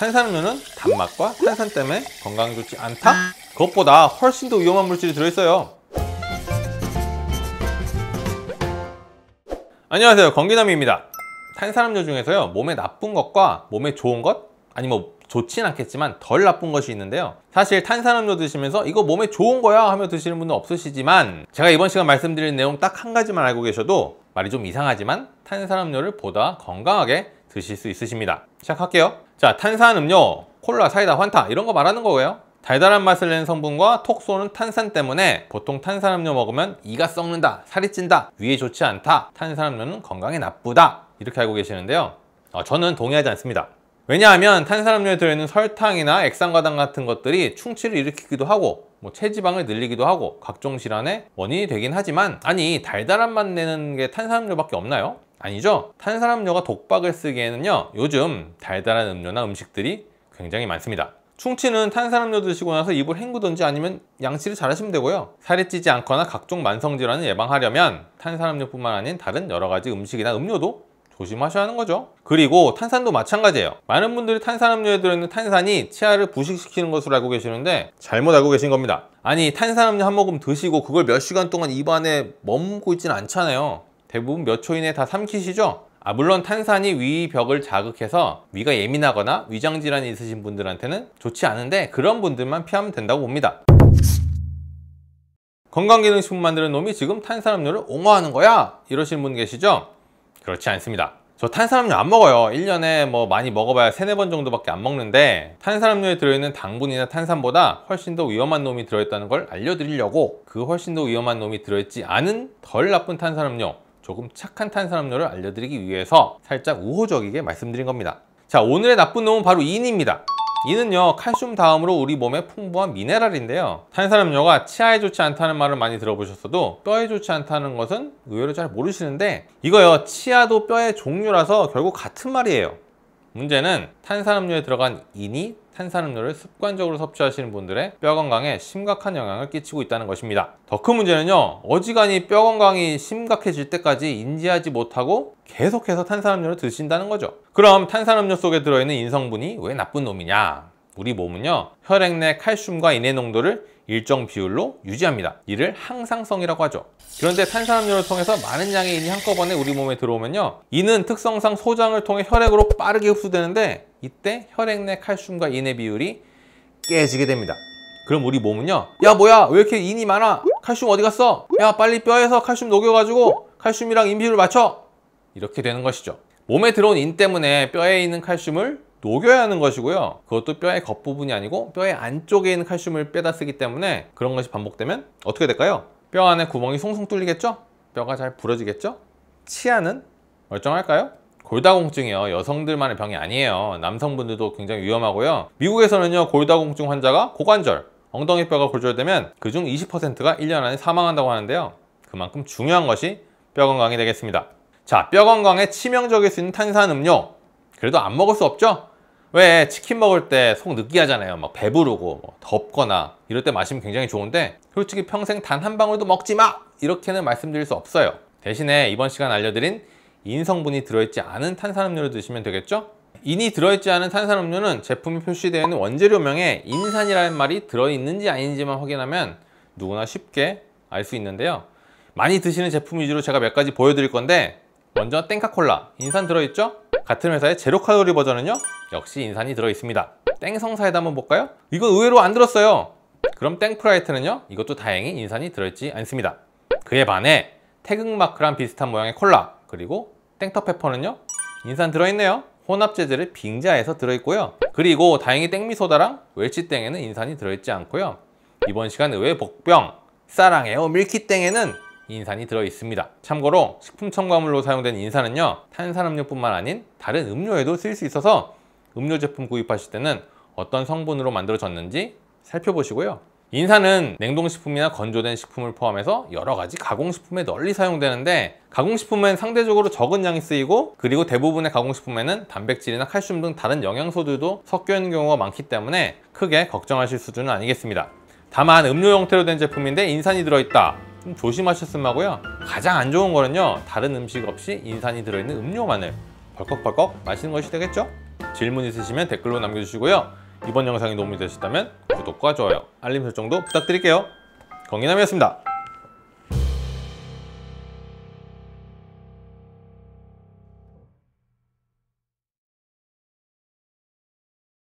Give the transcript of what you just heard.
탄산음료는 단맛과 탄산 때문에 건강 에 좋지 않다? 그것보다 훨씬 더 위험한 물질이 들어있어요 안녕하세요 건기남입니다 탄산음료 중에서요 몸에 나쁜 것과 몸에 좋은 것 아니면 뭐 좋진 않겠지만 덜 나쁜 것이 있는데요 사실 탄산음료 드시면서 이거 몸에 좋은 거야 하며 드시는 분은 없으시지만 제가 이번 시간 말씀드린 내용 딱 한 가지만 알고 계셔도 말이 좀 이상하지만 탄산음료를 보다 건강하게 드실 수 있으십니다 시작할게요 자 탄산음료, 콜라, 사이다, 환타 이런 거 말하는 거고요 달달한 맛을 낸 성분과 톡 쏘는 탄산 때문에 보통 탄산음료 먹으면 이가 썩는다, 살이 찐다, 위에 좋지 않다, 탄산음료는 건강에 나쁘다 이렇게 알고 계시는데요 어, 저는 동의하지 않습니다 왜냐하면 탄산음료에 들어있는 설탕이나 액상과당 같은 것들이 충치를 일으키기도 하고 뭐 체지방을 늘리기도 하고 각종 질환의 원인이 되긴 하지만 아니 달달한 맛 내는 게 탄산음료밖에 없나요? 아니죠? 탄산음료가 독박을 쓰기에는요 요즘 달달한 음료나 음식들이 굉장히 많습니다 충치는 탄산음료 드시고 나서 입을 헹구든지 아니면 양치를 잘 하시면 되고요 살이 찌지 않거나 각종 만성질환을 예방하려면 탄산음료뿐만 아닌 다른 여러가지 음식이나 음료도 조심하셔야 하는 거죠 그리고 탄산도 마찬가지예요 많은 분들이 탄산음료에 들어있는 탄산이 치아를 부식시키는 것으로 알고 계시는데 잘못 알고 계신 겁니다 아니 탄산음료 한 모금 드시고 그걸 몇 시간 동안 입안에 머금고 있지는 않잖아요 대부분 몇 초 이내 에다 삼키시죠? 아 물론 탄산이 위 벽을 자극해서 위가 예민하거나 위장질환이 있으신 분들한테는 좋지 않은데 그런 분들만 피하면 된다고 봅니다 건강기능식품 만드는 놈이 지금 탄산음료를 옹호하는 거야? 이러시는 분 계시죠? 그렇지 않습니다 저 탄산음료 안 먹어요 1년에 뭐 많이 먹어봐야 3, 4번 정도밖에 안 먹는데 탄산음료에 들어있는 당분이나 탄산보다 훨씬 더 위험한 놈이 들어있다는 걸 알려드리려고 그 훨씬 더 위험한 놈이 들어있지 않은 덜 나쁜 탄산음료 조금 착한 탄산음료를 알려드리기 위해서 살짝 우호적이게 말씀드린 겁니다 자 오늘의 나쁜 놈은 바로 인입니다 이는요 칼슘 다음으로 우리 몸에 풍부한 미네랄인데요 탄산음료가 치아에 좋지 않다는 말을 많이 들어보셨어도 뼈에 좋지 않다는 것은 의외로 잘 모르시는데 이거요 치아도 뼈의 종류라서 결국 같은 말이에요 문제는 탄산음료에 들어간 인이 탄산음료를 습관적으로 섭취하시는 분들의 뼈 건강에 심각한 영향을 끼치고 있다는 것입니다. 더 큰 문제는요. 어지간히 뼈 건강이 심각해질 때까지 인지하지 못하고 계속해서 탄산음료를 드신다는 거죠. 그럼 탄산음료 속에 들어있는 인성분이 왜 나쁜 놈이냐? 우리 몸은요 혈액 내 칼슘과 인해 농도를 일정 비율로 유지합니다. 이를 항상성이라고 하죠. 그런데 탄산음료를 통해서 많은 양의 인이 한꺼번에 우리 몸에 들어오면요. 이는 특성상 소장을 통해 혈액으로 빠르게 흡수되는데 이때 혈액 내 칼슘과 인의 비율이 깨지게 됩니다. 그럼 우리 몸은요. 야 뭐야 왜 이렇게 인이 많아? 칼슘 어디 갔어? 야 빨리 뼈에서 칼슘 녹여가지고 칼슘이랑 인 비율을 맞춰! 이렇게 되는 것이죠. 몸에 들어온 인 때문에 뼈에 있는 칼슘을 녹여야 하는 것이고요 그것도 뼈의 겉부분이 아니고 뼈의 안쪽에 있는 칼슘을 빼다 쓰기 때문에 그런 것이 반복되면 어떻게 될까요? 뼈 안에 구멍이 송송 뚫리겠죠? 뼈가 잘 부러지겠죠? 치아는 멀쩡할까요? 골다공증이요 여성들만의 병이 아니에요 남성분들도 굉장히 위험하고요 미국에서는요 골다공증 환자가 고관절 엉덩이뼈가 골절되면 그중 20%가 1년 안에 사망한다고 하는데요 그만큼 중요한 것이 뼈 건강이 되겠습니다 자 뼈 건강에 치명적일 수 있는 탄산 음료 그래도 안 먹을 수 없죠? 왜 치킨 먹을 때 속 느끼하잖아요 막 배부르고 뭐 덥거나 이럴 때 마시면 굉장히 좋은데 솔직히 평생 단 한 방울도 먹지 마! 이렇게는 말씀드릴 수 없어요 대신에 이번 시간 알려드린 인성분이 들어있지 않은 탄산음료를 드시면 되겠죠? 인이 들어있지 않은 탄산음료는 제품이 표시되어 있는 원재료명에 인산이라는 말이 들어있는지 아닌지만 확인하면 누구나 쉽게 알 수 있는데요 많이 드시는 제품 위주로 제가 몇 가지 보여드릴 건데 먼저 땡카콜라 인산 들어있죠? 네? 같은 회사의 제로 칼로리 버전은요 역시 인산이 들어있습니다 땡성사에다 한번 볼까요? 이건 의외로 안 들었어요 그럼 땡프라이트는요 이것도 다행히 인산이 들어있지 않습니다 그에 반해 태극마크랑 비슷한 모양의 콜라 그리고 땡터페퍼는요 인산 들어있네요 혼합재질을 빙자해서 들어있고요 그리고 다행히 땡미소다랑 웰치땡에는 인산이 들어있지 않고요 이번 시간 의외의 복병, 사랑해요 밀키땡에는 인산이 들어있습니다. 참고로 식품 첨가물로 사용된 인산은요 탄산음료뿐만 아닌 다른 음료에도 쓰일 수 있어서 음료 제품 구입하실 때는 어떤 성분으로 만들어졌는지 살펴보시고요. 인산은 냉동식품이나 건조된 식품을 포함해서 여러 가지 가공식품에 널리 사용되는데 가공식품은 상대적으로 적은 양이 쓰이고 그리고 대부분의 가공식품에는 단백질이나 칼슘 등 다른 영양소들도 섞여 있는 경우가 많기 때문에 크게 걱정하실 수준은 아니겠습니다. 다만 음료 형태로 된 제품인데 인산이 들어있다 좀 조심하셨으면 하고요 가장 안 좋은 거는요 다른 음식 없이 인산이 들어있는 음료만을 벌컥벌컥 마시는 것이 되겠죠? 질문 있으시면 댓글로 남겨주시고요 이번 영상이 도움이 되셨다면 구독과 좋아요, 알림 설정도 부탁드릴게요 건기남이었습니다